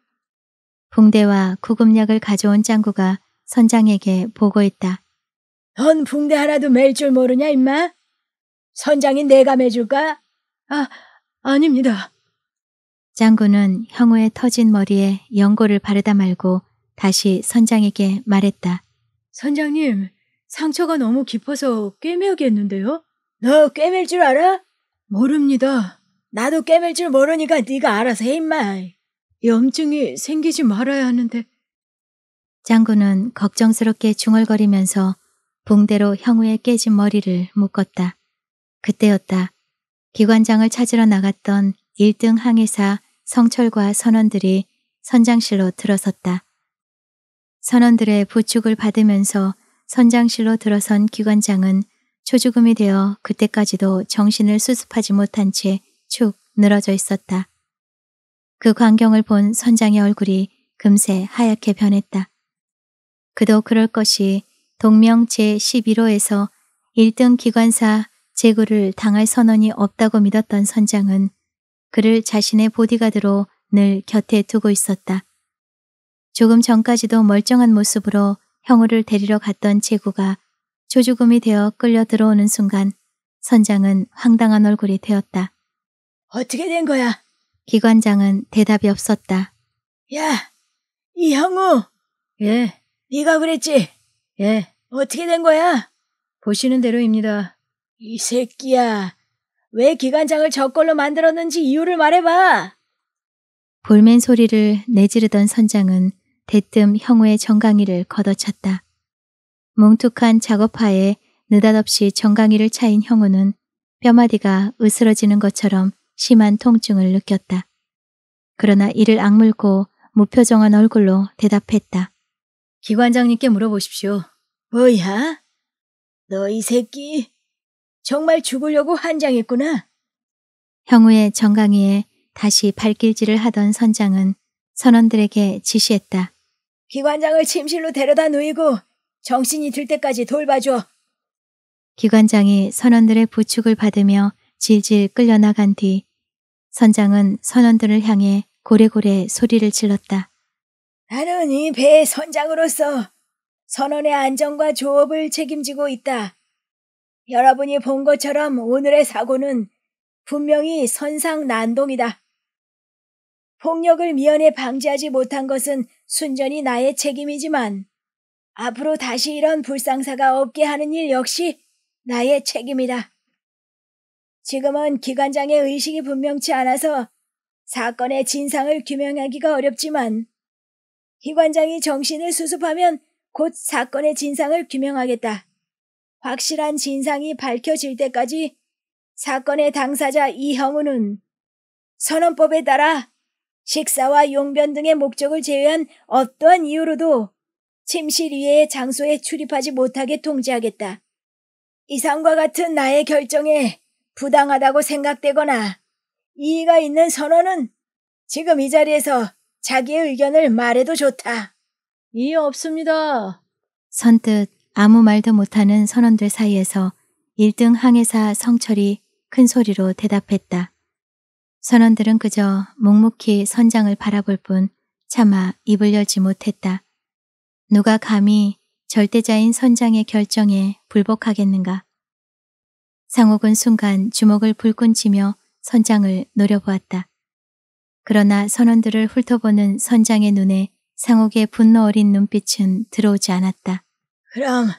붕대와 구급약을 가져온 짱구가 선장에게 보고했다. 넌 붕대 하나도 맬줄 모르냐 임마? 선장이 내가 매줄까? 아, 아닙니다. 짱구는 형우의 터진 머리에 연고를 바르다 말고 다시 선장에게 말했다. 선장님, 상처가 너무 깊어서 꿰매야겠는데요? 너 꿰맬 줄 알아? 모릅니다. 나도 꿰맬 줄 모르니까 네가 알아서 해 임마. 염증이 생기지 말아야 하는데. 장군은 걱정스럽게 중얼거리면서 붕대로 형우의 깨진 머리를 묶었다. 그때였다. 기관장을 찾으러 나갔던 1등 항해사 성철과 선원들이 선장실로 들어섰다. 선원들의 부축을 받으면서 선장실로 들어선 기관장은 초죽음이 되어 그때까지도 정신을 수습하지 못한 채 축 늘어져 있었다. 그 광경을 본 선장의 얼굴이 금세 하얗게 변했다. 그도 그럴 것이 동명 제11호에서 1등 기관사 제구를 당할 선언이 없다고 믿었던 선장은 그를 자신의 보디가드로 늘 곁에 두고 있었다. 조금 전까지도 멀쩡한 모습으로 형우를 데리러 갔던 제구가 조주금이 되어 끌려 들어오는 순간 선장은 황당한 얼굴이 되었다. 어떻게 된 거야? 기관장은 대답이 없었다. 야, 이형우. 예. 네가 그랬지? 예. 어떻게 된 거야? 보시는 대로입니다. 이 새끼야. 왜 기관장을 저걸로 만들었는지 이유를 말해봐. 볼멘 소리를 내지르던 선장은 대뜸 형우의 정강이를 걷어찼다. 뭉툭한 작업하에 느닷없이 정강이를 차인 형우는 뼈마디가 으스러지는 것처럼 심한 통증을 느꼈다. 그러나 이를 악물고 무표정한 얼굴로 대답했다. 기관장님께 물어보십시오. 뭐야? 너 이 새끼 정말 죽으려고 한장했구나. 형우의 정강이에 다시 발길질을 하던 선장은 선원들에게 지시했다. 기관장을 침실로 데려다 놓이고 정신이 들 때까지 돌봐줘. 기관장이 선원들의 부축을 받으며 질질 끌려나간 뒤 선장은 선원들을 향해 고래고래 소리를 질렀다. 나는 이 배의 선장으로서 선원의 안전과 조업을 책임지고 있다. 여러분이 본 것처럼 오늘의 사고는 분명히 선상 난동이다. 폭력을 미연에 방지하지 못한 것은 순전히 나의 책임이지만 앞으로 다시 이런 불상사가 없게 하는 일 역시 나의 책임이다. 지금은 기관장의 의식이 분명치 않아서 사건의 진상을 규명하기가 어렵지만 기관장이 정신을 수습하면 곧 사건의 진상을 규명하겠다. 확실한 진상이 밝혀질 때까지 사건의 당사자 이형우는 선언법에 따라 식사와 용변 등의 목적을 제외한 어떠한 이유로도 침실 이외의 장소에 출입하지 못하게 통제하겠다. 이상과 같은 나의 결정에 부당하다고 생각되거나 이의가 있는 선원은 지금 이 자리에서 자기의 의견을 말해도 좋다. 이의 없습니다. 선뜻 아무 말도 못하는 선원들 사이에서 1등 항해사 성철이 큰 소리로 대답했다. 선원들은 그저 묵묵히 선장을 바라볼 뿐 차마 입을 열지 못했다. 누가 감히 절대자인 선장의 결정에 불복하겠는가. 상옥은 순간 주먹을 불끈 쥐며 선장을 노려보았다. 그러나 선원들을 훑어보는 선장의 눈에 상옥의 분노 어린 눈빛은 들어오지 않았다. 그럼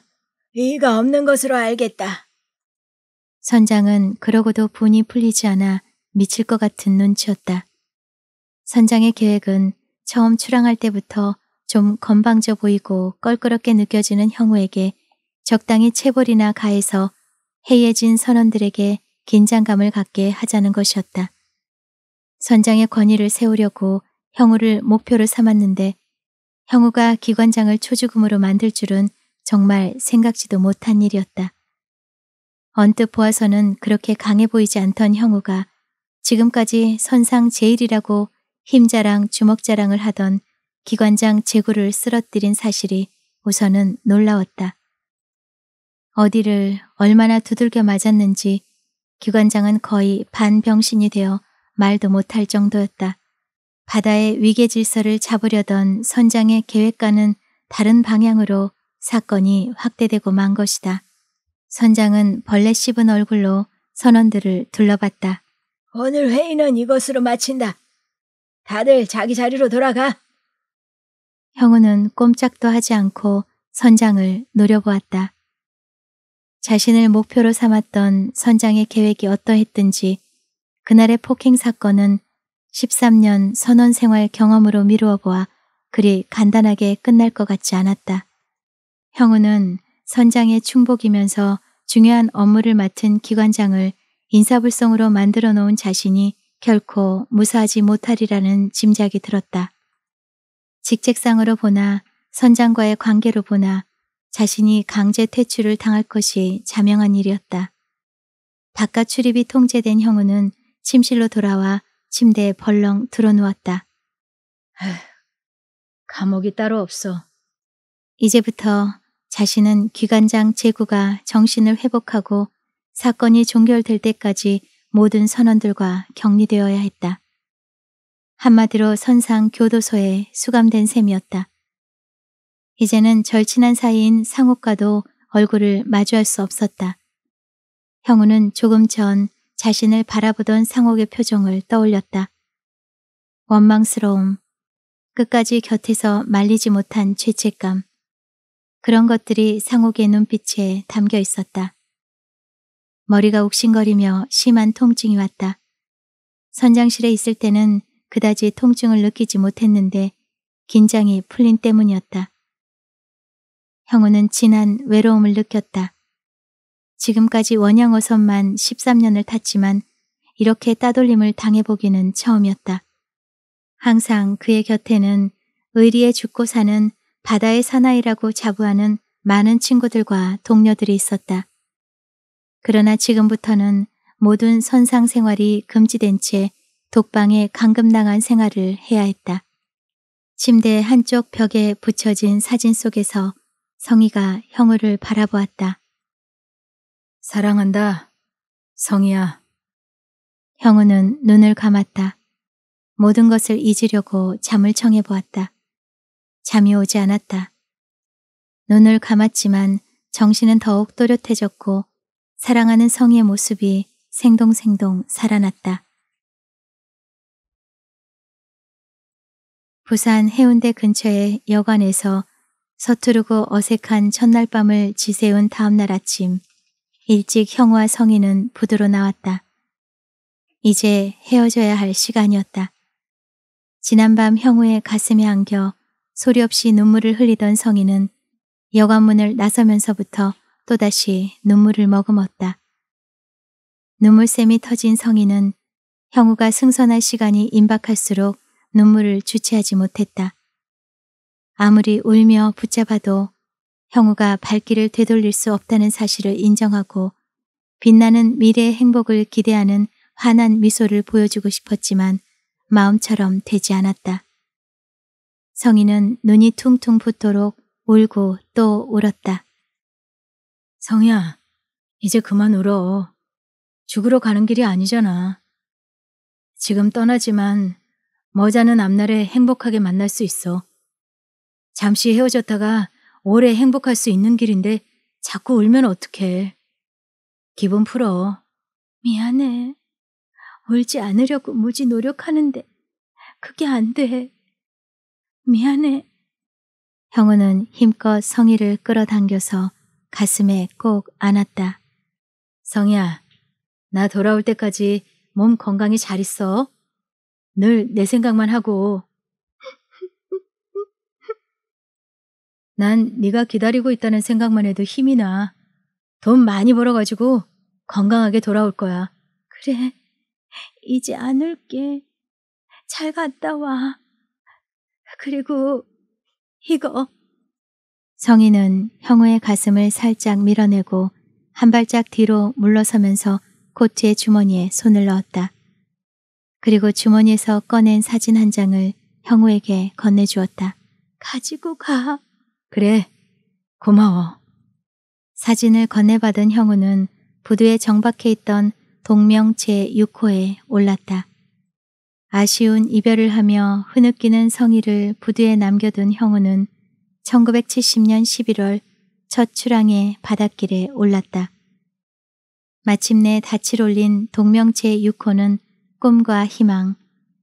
이의가 없는 것으로 알겠다. 선장은 그러고도 분이 풀리지 않아 미칠 것 같은 눈치였다. 선장의 계획은 처음 출항할 때부터 좀 건방져 보이고 껄끄럽게 느껴지는 형우에게 적당히 체벌이나 가해서 해이해진 선원들에게 긴장감을 갖게 하자는 것이었다. 선장의 권위를 세우려고 형우를 목표로 삼았는데 형우가 기관장을 초죽음으로 만들 줄은 정말 생각지도 못한 일이었다. 언뜻 보아서는 그렇게 강해 보이지 않던 형우가 지금까지 선상 제일이라고 힘자랑 주먹자랑을 하던 기관장 제구를 쓰러뜨린 사실이 우선은 놀라웠다. 어디를 얼마나 두들겨 맞았는지 기관장은 거의 반병신이 되어 말도 못할 정도였다. 바다의 위계 질서를 잡으려던 선장의 계획과는 다른 방향으로 사건이 확대되고 만 것이다. 선장은 벌레 씹은 얼굴로 선원들을 둘러봤다. 오늘 회의는 이것으로 마친다. 다들 자기 자리로 돌아가. 형우는 꼼짝도 하지 않고 선장을 노려보았다. 자신을 목표로 삼았던 선장의 계획이 어떠했든지 그날의 폭행 사건은 13년 선원 생활 경험으로 미루어 보아 그리 간단하게 끝날 것 같지 않았다. 형우는 선장의 충복이면서 중요한 업무를 맡은 기관장을 인사불성으로 만들어 놓은 자신이 결코 무사하지 못하리라는 짐작이 들었다. 직책상으로 보나 선장과의 관계로 보나 자신이 강제 퇴출을 당할 것이 자명한 일이었다. 바깥 출입이 통제된 형우는 침실로 돌아와 침대에 벌렁 드러누웠다 감옥이 따로 없어. 이제부터 자신은 귀관장 제구가 정신을 회복하고 사건이 종결될 때까지 모든 선원들과 격리되어야 했다. 한마디로 선상 교도소에 수감된 셈이었다. 이제는 절친한 사이인 상욱과도 얼굴을 마주할 수 없었다. 형우는 조금 전 자신을 바라보던 상옥의 표정을 떠올렸다. 원망스러움, 끝까지 곁에서 말리지 못한 죄책감, 그런 것들이 상옥의 눈빛에 담겨 있었다. 머리가 욱신거리며 심한 통증이 왔다. 선장실에 있을 때는 그다지 통증을 느끼지 못했는데 긴장이 풀린 때문이었다. 형우는 진한 외로움을 느꼈다. 지금까지 원양어선만 13년을 탔지만 이렇게 따돌림을 당해보기는 처음이었다. 항상 그의 곁에는 의리에 죽고 사는 바다의 사나이라고 자부하는 많은 친구들과 동료들이 있었다. 그러나 지금부터는 모든 선상 생활이 금지된 채 독방에 감금당한 생활을 해야 했다. 침대 한쪽 벽에 붙여진 사진 속에서 성희가 형우를 바라보았다. 사랑한다, 성희야. 형우는 눈을 감았다. 모든 것을 잊으려고 잠을 청해 보았다. 잠이 오지 않았다. 눈을 감았지만 정신은 더욱 또렷해졌고 사랑하는 성희의 모습이 생동생동 살아났다. 부산 해운대 근처의 여관에서 서투르고 어색한 첫날 밤을 지새운 다음날 아침 일찍 형우와 성희는 부두로 나왔다. 이제 헤어져야 할 시간이었다. 지난밤 형우의 가슴에 안겨 소리 없이 눈물을 흘리던 성희는 여관문을 나서면서부터 또다시 눈물을 머금었다. 눈물샘이 터진 성희는 형우가 승선할 시간이 임박할수록 눈물을 주체하지 못했다. 아무리 울며 붙잡아도 형우가 발길을 되돌릴 수 없다는 사실을 인정하고 빛나는 미래의 행복을 기대하는 환한 미소를 보여주고 싶었지만 마음처럼 되지 않았다. 성희는 눈이 퉁퉁 붓도록 울고 또 울었다. 성희야, 이제 그만 울어. 죽으러 가는 길이 아니잖아. 지금 떠나지만 머자는 앞날에 행복하게 만날 수 있어. 잠시 헤어졌다가 오래 행복할 수 있는 길인데 자꾸 울면 어떡해. 기분 풀어. 미안해. 울지 않으려고 무지 노력하는데 그게 안 돼. 미안해. 형우는 힘껏 성희를 끌어당겨서 가슴에 꼭 안았다. 성희야, 나 돌아올 때까지 몸 건강히 잘 있어. 늘 내 생각만 하고 난 네가 기다리고 있다는 생각만 해도 힘이 나. 돈 많이 벌어가지고 건강하게 돌아올 거야. 그래. 이제 안 울게. 잘 갔다 와. 그리고 이거. 성희는 형우의 가슴을 살짝 밀어내고 한 발짝 뒤로 물러서면서 코트의 주머니에 손을 넣었다. 그리고 주머니에서 꺼낸 사진 한 장을 형우에게 건네주었다. 가지고 가. 그래, 고마워. 사진을 건네받은 형우는 부두에 정박해 있던 동명 체6호에 올랐다. 아쉬운 이별을 하며 흐느끼는 성의를 부두에 남겨둔 형우는 1970년 11월 첫출항에 바닷길에 올랐다. 마침내 닻을 올린 동명체 6호는 꿈과 희망,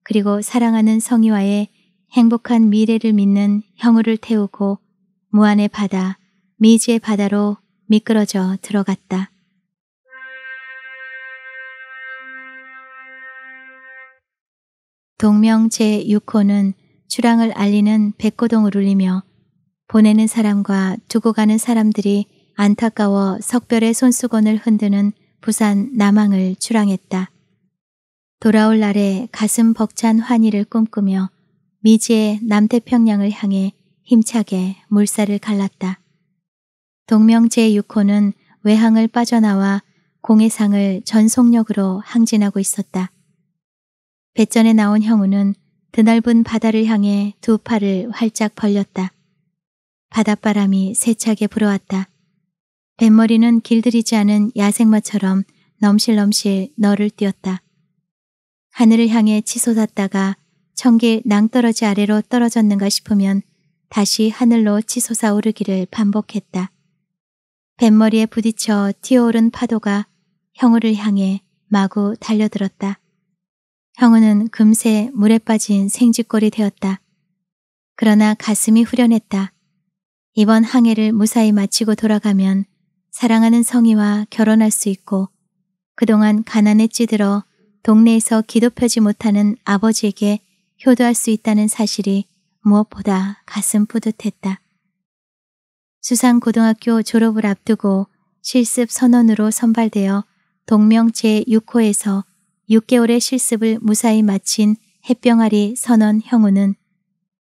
그리고 사랑하는 성의와의 행복한 미래를 믿는 형우를 태우고 무안의 바다, 미지의 바다로 미끄러져 들어갔다. 동명 제6호는 출항을 알리는 백고동을 울리며 보내는 사람과 두고 가는 사람들이 안타까워 석별의 손수건을 흔드는 부산 남항을 출항했다. 돌아올 날에 가슴 벅찬 환희를 꿈꾸며 미지의 남태평양을 향해 힘차게 물살을 갈랐다. 동명 제6호는 외항을 빠져나와 공해상을 전속력으로 항진하고 있었다. 배전에 나온 형우는 드넓은 바다를 향해 두 팔을 활짝 벌렸다. 바닷바람이 세차게 불어왔다. 뱃머리는 길들이지 않은 야생마처럼 넘실넘실 너를 띄었다 하늘을 향해 치솟았다가 청길 낭떠러지 아래로 떨어졌는가 싶으면 다시 하늘로 치솟아오르기를 반복했다. 뱃머리에 부딪혀 튀어오른 파도가 형우를 향해 마구 달려들었다. 형우는 금세 물에 빠진 생쥐꼴이 되었다. 그러나 가슴이 후련했다. 이번 항해를 무사히 마치고 돌아가면 사랑하는 성희와 결혼할 수 있고 그동안 가난에 찌들어 동네에서 기도 펴지 못하는 아버지에게 효도할 수 있다는 사실이 무엇보다 가슴 뿌듯했다. 수상고등학교 졸업을 앞두고 실습 선언으로 선발되어 동명 제6호에서 6개월의 실습을 무사히 마친 햇병아리 선원 형우는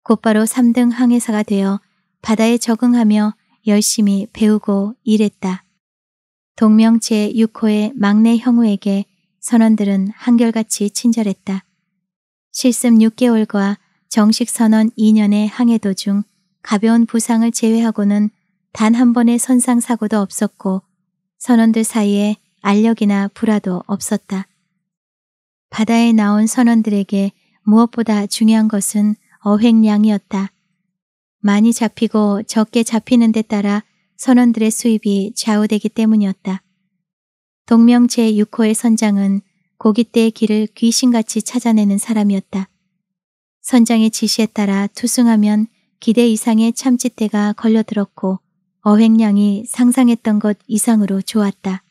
곧바로 3등 항해사가 되어 바다에 적응하며 열심히 배우고 일했다. 동명 제6호의 막내 형우에게 선원들은 한결같이 친절했다. 실습 6개월과 정식 선언 2년의 항해 도중 가벼운 부상을 제외하고는 단 한 번의 선상 사고도 없었고 선원들 사이에 알력이나 불화도 없었다. 바다에 나온 선원들에게 무엇보다 중요한 것은 어획량이었다. 많이 잡히고 적게 잡히는 데 따라 선원들의 수입이 좌우되기 때문이었다. 동명 제6호의 선장은 고깃대의 길을 귀신같이 찾아내는 사람이었다. 선장의 지시에 따라 투승하면 기대 이상의 참치대가 걸려들었고 어획량이 상상했던 것 이상으로 좋았다.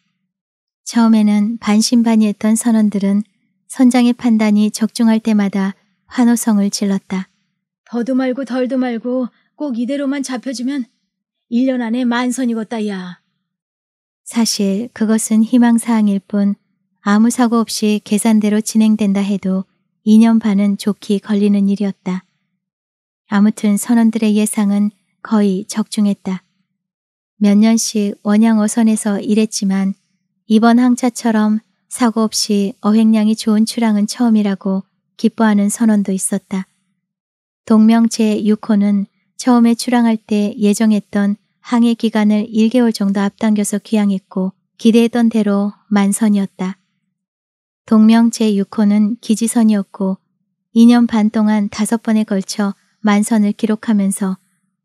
처음에는 반신반의했던 선원들은 선장의 판단이 적중할 때마다 환호성을 질렀다. 더도 말고 덜도 말고 꼭 이대로만 잡혀주면 1년 안에 만선이겠다야. 사실 그것은 희망사항일 뿐 아무 사고 없이 계산대로 진행된다 해도 2년 반은 좋게 걸리는 일이었다. 아무튼 선원들의 예상은 거의 적중했다. 몇 년씩 원양 어선에서 일했지만 이번 항차처럼 사고 없이 어획량이 좋은 출항은 처음이라고 기뻐하는 선원도 있었다. 동명제 6호는 처음에 출항할 때 예정했던 항해 기간을 1개월 정도 앞당겨서 귀향했고 기대했던 대로 만선이었다. 동명제 6호는 기지선이었고 2년 반 동안 다섯 번에 걸쳐 만선을 기록하면서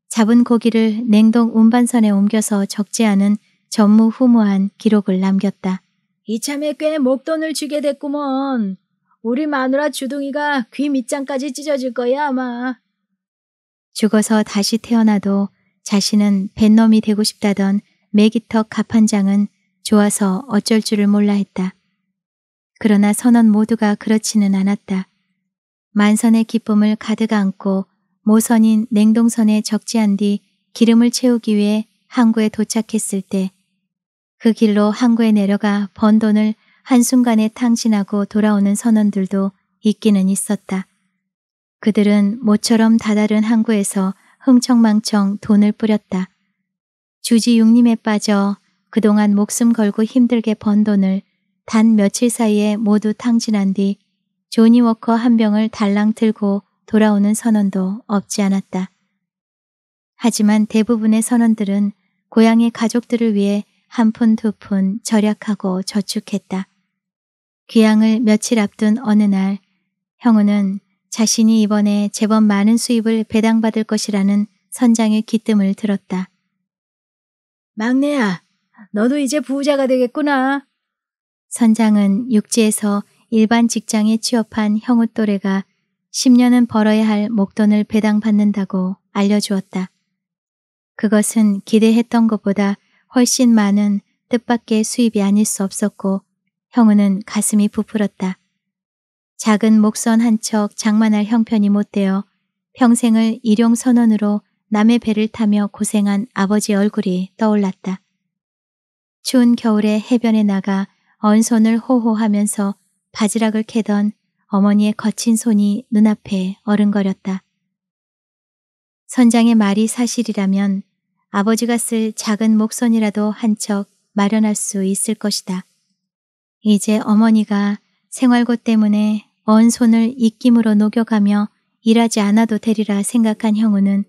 잡은 고기를 냉동 운반선에 옮겨서 적지 않은 전무후무한 기록을 남겼다. 이참에 꽤 목돈을 주게 됐구먼. 우리 마누라 주둥이가 귀 밑장까지 찢어질 거야 아마. 죽어서 다시 태어나도 자신은 뱃놈이 되고 싶다던 매기턱 갑판장은 좋아서 어쩔 줄을 몰라 했다. 그러나 선원 모두가 그렇지는 않았다. 만선의 기쁨을 가득 안고 모선인 냉동선에 적지한뒤 기름을 채우기 위해 항구에 도착했을 때 그 길로 항구에 내려가 번 돈을 한순간에 탕진하고 돌아오는 선원들도 있기는 있었다. 그들은 모처럼 다다른 항구에서 흥청망청 돈을 뿌렸다. 주지육림에 빠져 그동안 목숨 걸고 힘들게 번 돈을 단 며칠 사이에 모두 탕진한 뒤 조니 워커 한 병을 달랑 틀고 돌아오는 선원도 없지 않았다. 하지만 대부분의 선원들은 고향의 가족들을 위해 한 푼 두푼 푼 절약하고 저축했다. 귀향을 며칠 앞둔 어느 날 형우는 자신이 이번에 제법 많은 수입을 배당받을 것이라는 선장의 기뜸을 들었다. 막내야, 너도 이제 부자가 되겠구나. 선장은 육지에서 일반 직장에 취업한 형우 또래가 10년은 벌어야 할 목돈을 배당받는다고 알려주었다. 그것은 기대했던 것보다 훨씬 많은 뜻밖의 수입이 아닐 수 없었고 형우는 가슴이 부풀었다. 작은 목선 한 척 장만할 형편이 못되어 평생을 일용 선원으로 남의 배를 타며 고생한 아버지 얼굴이 떠올랐다. 추운 겨울에 해변에 나가 언손을 호호하면서 바지락을 캐던 어머니의 거친 손이 눈앞에 어른거렸다. 선장의 말이 사실이라면 아버지가 쓸 작은 목선이라도 한 척 마련할 수 있을 것이다. 이제 어머니가 생활고 때문에 언손을 입김으로 녹여가며 일하지 않아도 되리라 생각한 형우는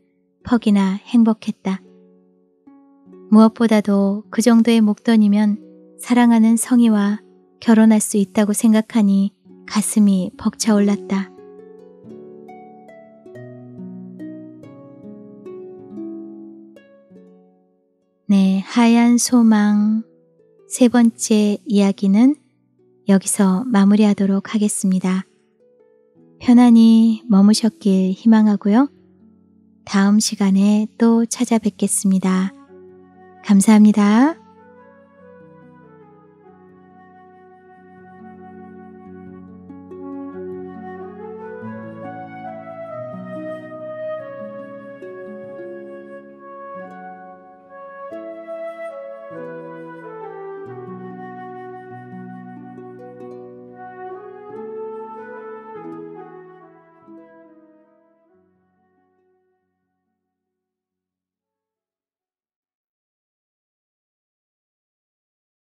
퍽이나 행복했다. 무엇보다도 그 정도의 목돈이면 사랑하는 성희와 결혼할 수 있다고 생각하니 가슴이 벅차올랐다. 네, 하얀 소망 세 번째 이야기는 여기서 마무리하도록 하겠습니다. 편안히 머무셨길 희망하고요. 다음 시간에 또 찾아뵙겠습니다. 감사합니다.